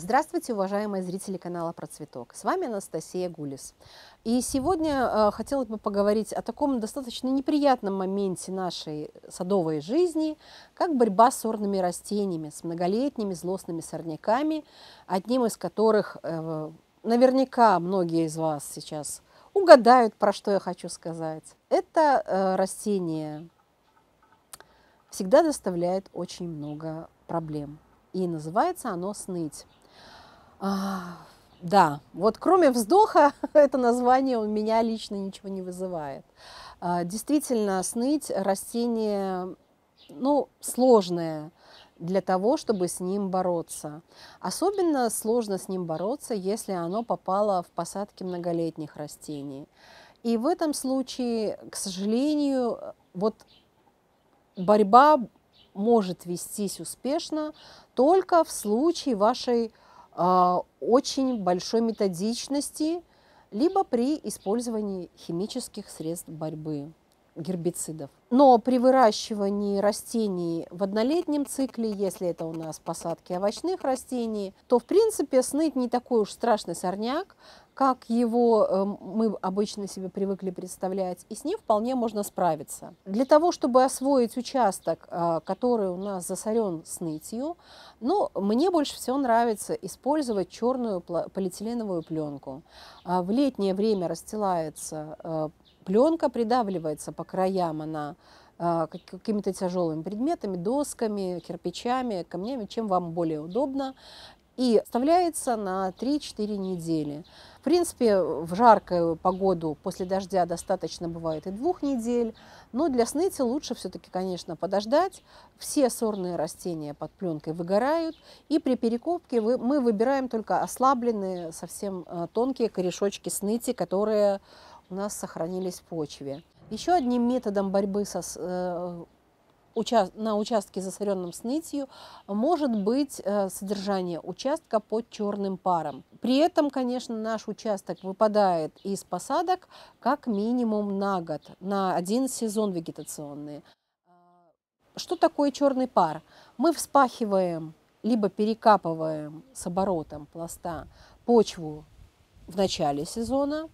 Здравствуйте, уважаемые зрители канала Про Цветок. С вами Анастасия Гулис. И сегодня э, хотелось бы поговорить о таком достаточно неприятном моменте нашей садовой жизни, как борьба с сорными растениями, с многолетними злостными сорняками, одним из которых э, наверняка многие из вас сейчас угадают, про что я хочу сказать. Это э, растение всегда доставляет очень много проблем и называется оно «Сныть». А, да, вот кроме вздоха это название у меня лично ничего не вызывает. А, действительно, сныть растение, ну, сложное, для того, чтобы с ним бороться. Особенно сложно с ним бороться, если оно попало в посадки многолетних растений. И в этом случае, к сожалению, вот борьба может вестись успешно только в случае вашей э, очень большой методичности, либо при использовании химических средств борьбы гербицидов. Но при выращивании растений в однолетнем цикле, если это у нас посадки овощных растений, то в принципе сныть не такой уж страшный сорняк, как его эм, мы обычно себе привыкли представлять, и с ним вполне можно справиться. Для того, чтобы освоить участок, э, который у нас засорен снытью, ну, мне больше всего нравится использовать черную полиэтиленовую пленку. А в летнее время расстилается э, пленка, придавливается по краям она э, какими-то тяжелыми предметами, досками, кирпичами, камнями, чем вам более удобно и оставляется на 3-4 недели. В принципе, в жаркую погоду после дождя достаточно бывает и двух недель, но для сныти лучше все-таки, конечно, подождать. Все сорные растения под пленкой выгорают, и при перекопке мы выбираем только ослабленные, совсем э, тонкие корешочки сныти, которые у нас сохранились в почве. Еще одним методом борьбы со э, на участке, засоренном с нытью, может быть э, содержание участка под черным паром. При этом, конечно, наш участок выпадает из посадок как минимум на год, на один сезон вегетационный. Э, что такое черный пар? Мы вспахиваем, либо перекапываем с оборотом пласта почву в начале сезона.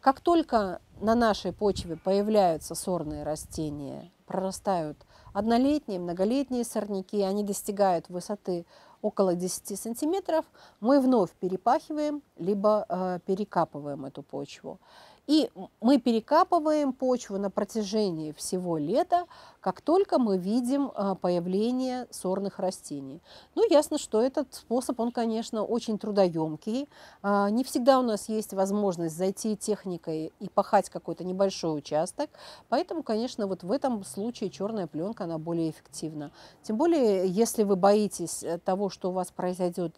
Как только на нашей почве появляются сорные растения, прорастают – Однолетние, многолетние сорняки, они достигают высоты около 10 сантиметров, мы вновь перепахиваем, либо э, перекапываем эту почву. И мы перекапываем почву на протяжении всего лета, как только мы видим э, появление сорных растений. Ну, ясно, что этот способ, он, конечно, очень трудоемкий. А, не всегда у нас есть возможность зайти техникой и пахать какой-то небольшой участок, поэтому, конечно, вот в этом случае черная пленка, она более эффективна. Тем более, если вы боитесь э, того, что у вас произойдет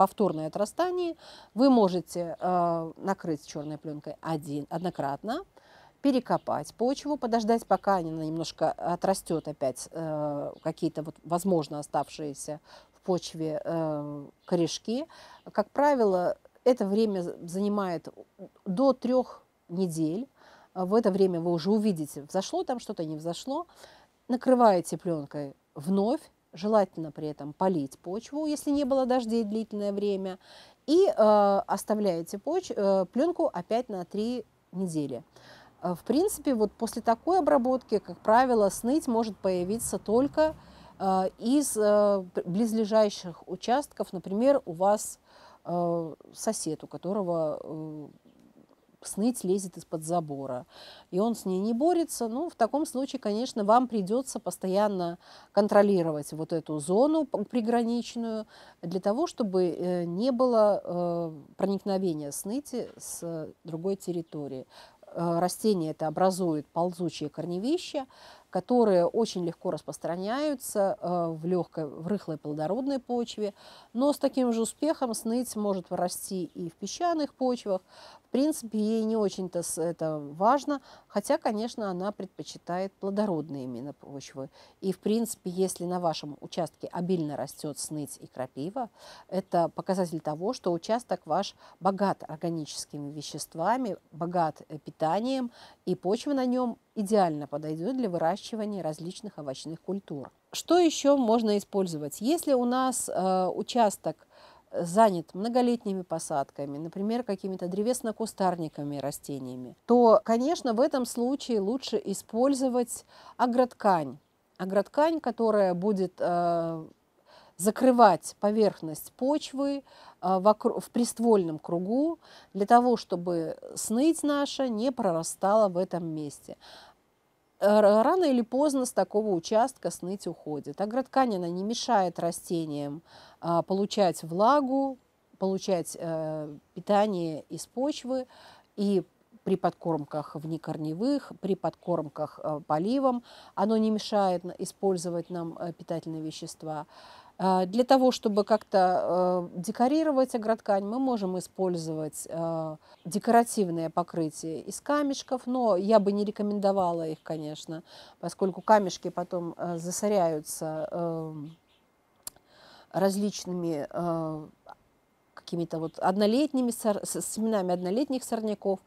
повторное отрастание, вы можете э, накрыть черной пленкой один, однократно, перекопать почву, подождать, пока она немножко отрастет опять э, какие-то, вот, возможно, оставшиеся в почве э, корешки. Как правило, это время занимает до трех недель. В это время вы уже увидите, взошло там что-то, не взошло. Накрываете пленкой вновь, Желательно при этом полить почву, если не было дождей длительное время. И э, оставляете поч- э, пленку опять на 3 недели. Э, в принципе, вот после такой обработки, как правило, сныть может появиться только э, из э, близлежащих участков. Например, у вас э, сосед, у которого э, сныть лезет из-под забора. И он с ней не борется. Ну, в таком случае, конечно, вам придется постоянно контролировать вот эту зону приграничную для того, чтобы э, не было э, проникновения сныти с другой территории э, растение это образует ползучие корневища, которые очень легко распространяются в легкой, в рыхлой плодородной почве, но с таким же успехом сныть может расти и в песчаных почвах, принципе, ей не очень-то это важно, хотя, конечно, она предпочитает плодородные именно почвы. И, в принципе, если на вашем участке обильно растет сныть и крапива, это показатель того, что участок ваш богат органическими веществами, богат э, питанием, и почва на нем идеально подойдет для выращивания различных овощных культур. Что еще можно использовать? Если у нас э, участок занят многолетними посадками, например, какими-то древесно-кустарниками растениями, то, конечно, в этом случае лучше использовать агроткань. Агроткань, которая будет э, закрывать поверхность почвы э, вокруг, в приствольном кругу для того, чтобы сныть наша не прорастала в этом месте рано или поздно с такого участка сныть уходит. Агротканина не мешает растениям а, получать влагу, получать э, питание из почвы и при подкормках внекорневых, при подкормках э, поливом. Оно не мешает использовать нам э, питательные вещества. А, для того, чтобы как-то э, декорировать агроткань, мы можем использовать э, декоративное покрытие из камешков, но я бы не рекомендовала их, конечно, поскольку камешки потом э, засоряются эм, различными какими-то вот однолетними семенами однолетних сорняков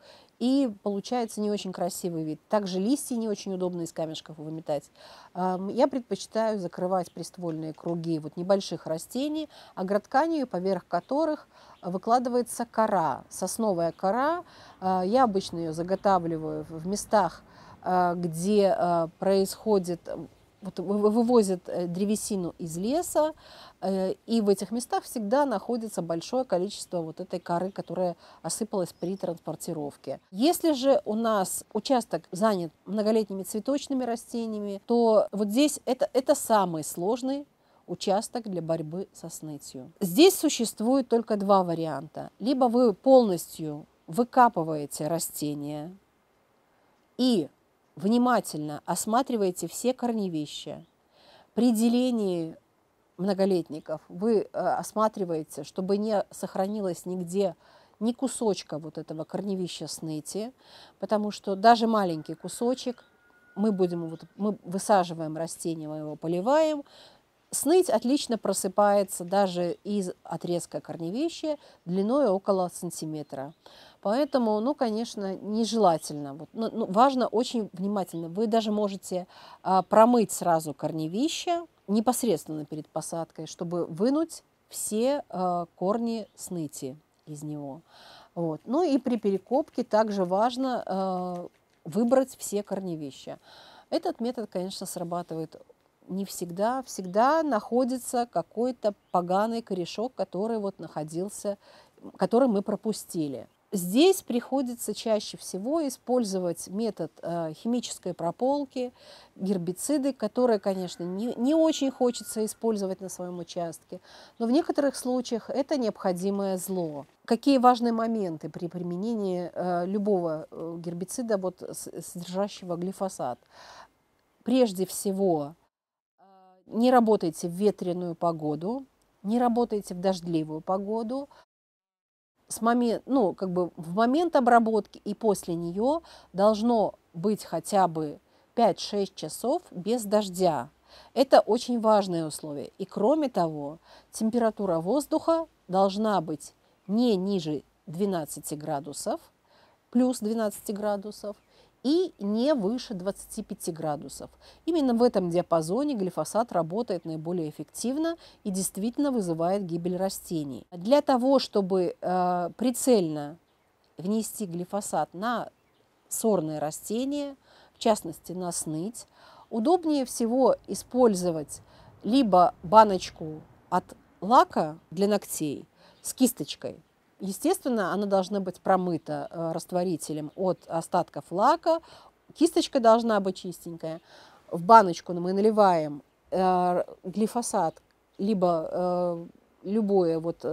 и получается не очень красивый вид. Также листья не очень удобно из камешков выметать. Я предпочитаю закрывать приствольные круги вот небольших растений, агротканью, поверх которых выкладывается кора, сосновая кора. А, я обычно ее заготавливаю в местах, а, где а, происходит вот вывозят э, древесину из леса, э, и в этих местах всегда находится большое количество вот этой коры, которая осыпалась при транспортировке. Если же у нас участок занят многолетними цветочными растениями, то вот здесь это, это самый сложный участок для борьбы со снытью. Здесь существует только два варианта. Либо вы полностью выкапываете растения и внимательно осматриваете все корневища. При делении многолетников вы э, осматриваете, чтобы не сохранилось нигде ни кусочка вот этого корневища снети, потому что даже маленький кусочек мы будем вот мы высаживаем растение, мы его поливаем, Сныть отлично просыпается даже из отрезка корневища длиной около сантиметра. Поэтому, ну, конечно, нежелательно. Вот, ну, ну, важно очень внимательно. Вы даже можете а, промыть сразу корневище непосредственно перед посадкой, чтобы вынуть все а, корни сныти из него. Вот. Ну и при перекопке также важно а, выбрать все корневища. Этот метод, конечно, срабатывает не всегда, всегда находится какой-то поганый корешок, который вот находился, который мы пропустили. Здесь приходится чаще всего использовать метод э, химической прополки, гербициды, которые, конечно, не, не очень хочется использовать на своем участке, но в некоторых случаях это необходимое зло. Какие важные моменты при применении э, любого э, гербицида, вот, содержащего глифосат? Прежде всего, не работайте в ветреную погоду, не работайте в дождливую погоду. С момент, ну, как бы в момент обработки и после нее должно быть хотя бы 5-6 часов без дождя. Это очень важное условие. И кроме того, температура воздуха должна быть не ниже 12 градусов, плюс 12 градусов – и не выше 25 градусов. Именно в этом диапазоне глифосат работает наиболее эффективно и действительно вызывает гибель растений. Для того, чтобы э, прицельно внести глифосат на сорные растения, в частности на сныть, удобнее всего использовать либо баночку от лака для ногтей с кисточкой – Естественно, она должна быть промыта э, растворителем от остатков лака. Кисточка должна быть чистенькая. В баночку мы наливаем э, глифосат, либо э, любое вот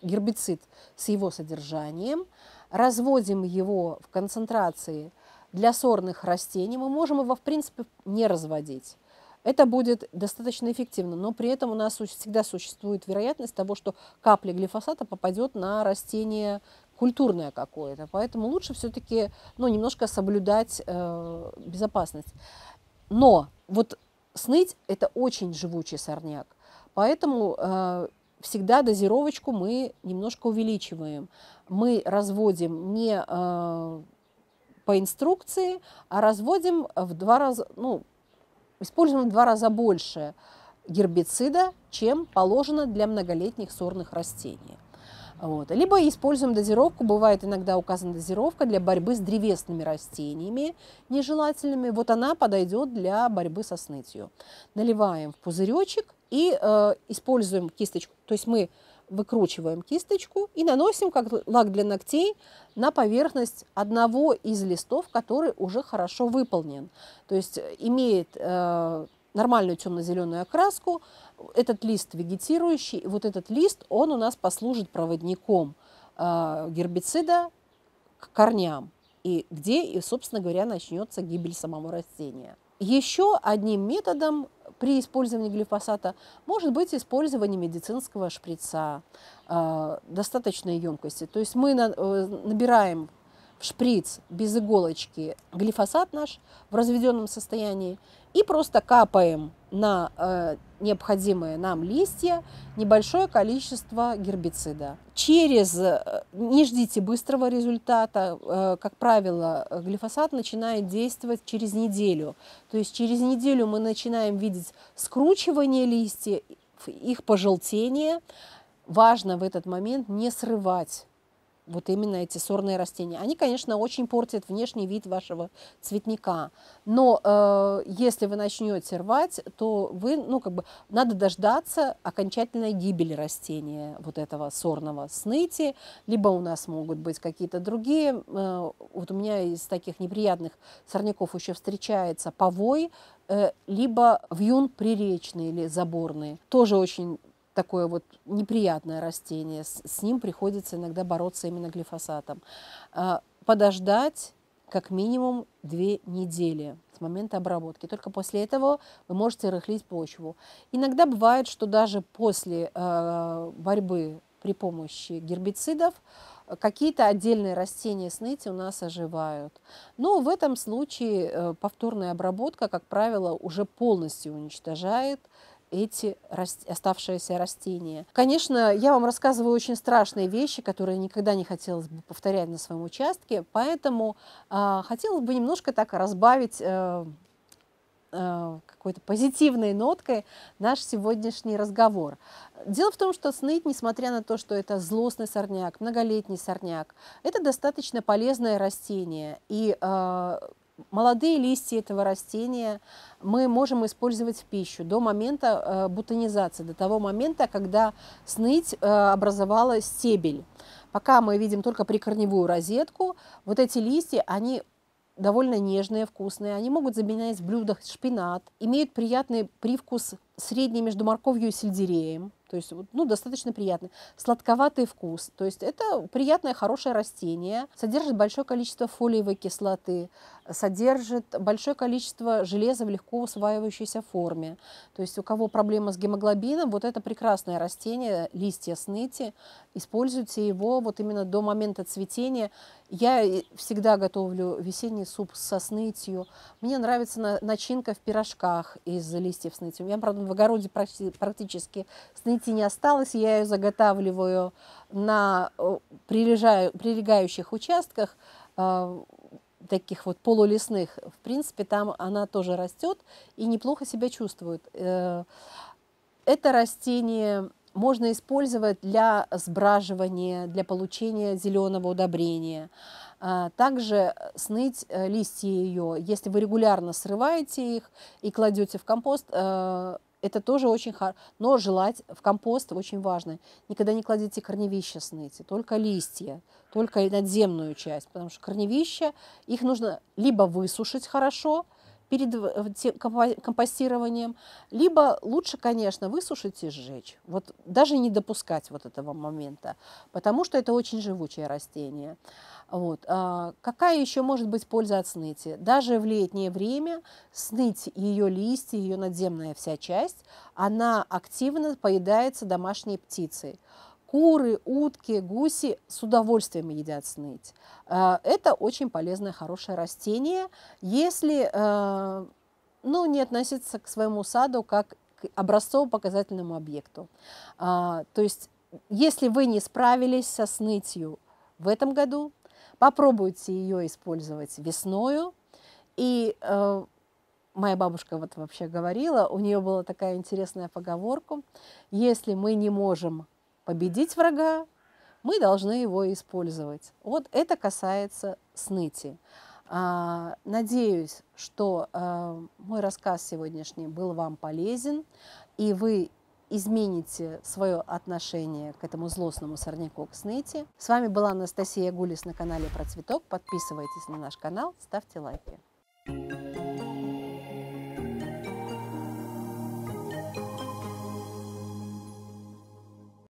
гербицид с его содержанием, разводим его в концентрации для сорных растений. Мы можем его, в принципе, не разводить это будет достаточно эффективно, но при этом у нас всегда существует вероятность того, что капля глифосата попадет на растение культурное какое-то. Поэтому лучше все-таки ну, немножко соблюдать э, безопасность. Но вот сныть – это очень живучий сорняк. Поэтому э, всегда дозировочку мы немножко увеличиваем. Мы разводим не э, по инструкции, а разводим в два раза, ну, Используем в два раза больше гербицида, чем положено для многолетних сорных растений. Вот. Либо используем дозировку, бывает иногда указана дозировка для борьбы с древесными растениями нежелательными. Вот она подойдет для борьбы со снытью. Наливаем в пузыречек и э, используем кисточку. То есть мы выкручиваем кисточку и наносим как лак для ногтей на поверхность одного из листов, который уже хорошо выполнен. То есть э, имеет э, нормальную темно-зеленую окраску, этот лист вегетирующий, и вот этот лист, он у нас послужит проводником э, гербицида к корням, и где, и, собственно говоря, начнется гибель самого растения. Еще одним методом при использовании глифосата может быть использование медицинского шприца э, достаточной емкости. То есть мы э, набираем в шприц без иголочки глифосат наш в разведенном состоянии и просто капаем на э, необходимые нам листья небольшое количество гербицида. Через, э, не ждите быстрого результата, э, как правило, глифосат начинает действовать через неделю. То есть через неделю мы начинаем видеть скручивание листьев, их пожелтение. Важно в этот момент не срывать вот именно эти сорные растения. Они, конечно, очень портят внешний вид вашего цветника, но э, если вы начнете рвать, то вы, ну, как бы, надо дождаться окончательной гибели растения вот этого сорного сныти, либо у нас могут быть какие-то другие, э, вот у меня из таких неприятных сорняков еще встречается повой, э, либо вьюн приречный или заборный. Тоже очень такое вот неприятное растение. С, с ним приходится иногда бороться именно глифосатом. А, подождать как минимум две недели с момента обработки. Только после этого вы можете рыхлить почву. Иногда бывает, что даже после а, борьбы при помощи гербицидов какие-то отдельные растения с нити у нас оживают. Но в этом случае э, повторная обработка, как правило, уже полностью уничтожает эти оставшиеся растения. Конечно, я вам рассказываю очень страшные вещи, которые никогда не хотелось бы повторять на своем участке, поэтому э, хотелось бы немножко так разбавить э, э, какой-то позитивной ноткой наш сегодняшний разговор. Дело в том, что сныть, несмотря на то, что это злостный сорняк, многолетний сорняк, это достаточно полезное растение. И э, Молодые листья этого растения мы можем использовать в пищу до момента э, бутонизации, до того момента, когда сныть э, образовала стебель. Пока мы видим только прикорневую розетку, вот эти листья, они довольно нежные, вкусные. Они могут заменять в блюдах шпинат, имеют приятный привкус средний между морковью и сельдереем. То есть, ну, достаточно приятный. Сладковатый вкус. То есть, это приятное, хорошее растение. Содержит большое количество фолиевой кислоты. Содержит большое количество железа в легко усваивающейся форме. То есть, у кого проблема с гемоглобином, вот это прекрасное растение, листья сныти. Используйте его вот именно до момента цветения. Я всегда готовлю весенний суп со снытью. Мне нравится начинка в пирожках из листьев сныти. Я, правда, в огороде практически сныти не осталось, я ее заготавливаю на э, прилегающих участках, э, таких вот полулесных. В принципе, там она тоже растет и неплохо себя чувствует. Э, это растение можно использовать для сбраживания, для получения зеленого удобрения. Также сныть листья ее. Если вы регулярно срываете их и кладете в компост, это тоже очень хорошо. Но желать в компост очень важно. Никогда не кладите корневища сныти, только листья, только надземную часть, потому что корневища, их нужно либо высушить хорошо – перед компостированием, либо лучше, конечно, высушить и сжечь. Вот даже не допускать вот этого момента, потому что это очень живучее растение. Вот. А какая еще может быть польза от сныти? Даже в летнее время сныть ее листья, ее надземная вся часть, она активно поедается домашней птицей. Куры, утки, гуси с удовольствием едят сныть. А, это очень полезное, хорошее растение, если э, ну, не относиться к своему саду как к образцово-показательному объекту. А, то есть, если вы не справились со снытью в этом году, попробуйте ее использовать весною. И э, моя бабушка вот вообще говорила, у нее была такая интересная поговорка, если мы не можем победить врага, мы должны его использовать. Вот это касается сныти. А, надеюсь, что э, мой рассказ сегодняшний был вам полезен, и вы измените свое отношение к этому злостному сорняку к сныти. С вами была Анастасия Гулис на канале Про Цветок. Подписывайтесь на наш канал, ставьте лайки. thank you